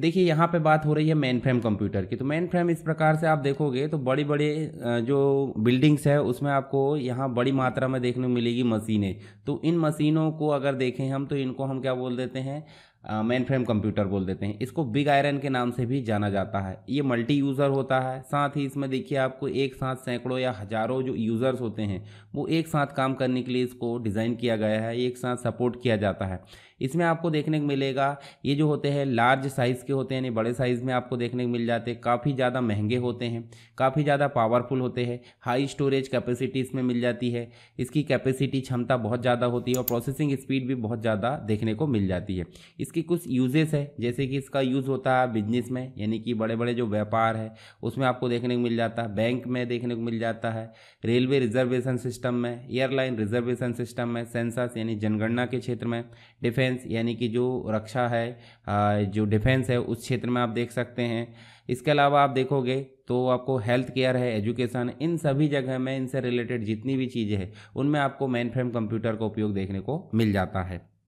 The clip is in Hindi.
देखिए यहाँ पे बात हो रही है मेन फ्रेम कंप्यूटर की तो मेन फ्रेम इस प्रकार से आप देखोगे तो बड़ी बड़े जो बिल्डिंग्स है उसमें आपको यहाँ बड़ी मात्रा में देखने को मिलेगी मशीनें तो इन मशीनों को अगर देखें हम तो इनको हम क्या बोल देते हैं मेन फ्रेम कंप्यूटर बोल देते हैं इसको बिग आयरन के नाम से भी जाना जाता है ये मल्टी यूज़र होता है साथ ही इसमें देखिए आपको एक साथ सैकड़ों या हज़ारों जो यूज़र्स होते हैं वो एक साथ काम करने के लिए इसको डिज़ाइन किया गया है एक साथ सपोर्ट किया जाता है इसमें आपको देखने को मिलेगा ये जो होते हैं लार्ज साइज़ के होते हैं यानी बड़े साइज़ में आपको देखने को मिल जाते हैं काफ़ी ज़्यादा महंगे होते हैं काफ़ी ज़्यादा पावरफुल होते हैं हाई स्टोरेज कैपेसिटी इसमें मिल जाती है इसकी कैपेसिटी क्षमता बहुत ज़्यादा होती है और प्रोसेसिंग स्पीड भी बहुत ज़्यादा देखने को मिल जाती है इस इसकी कुछ यूजेस है जैसे कि इसका यूज़ होता है बिजनेस में यानी कि बड़े बड़े जो व्यापार है उसमें आपको देखने को मिल जाता है बैंक में देखने को मिल जाता है रेलवे रिजर्वेशन सिस्टम में एयरलाइन रिजर्वेशन सिस्टम में सेंसस यानी जनगणना के क्षेत्र में डिफेंस यानी कि जो रक्षा है जो डिफेंस है उस क्षेत्र में आप देख सकते हैं इसके अलावा आप देखोगे तो आपको हेल्थ केयर है एजुकेशन इन सभी जगह में इनसे रिलेटेड जितनी भी चीज़ें हैं उनमें आपको मेन फ्रेम कंप्यूटर का उपयोग देखने को मिल जाता है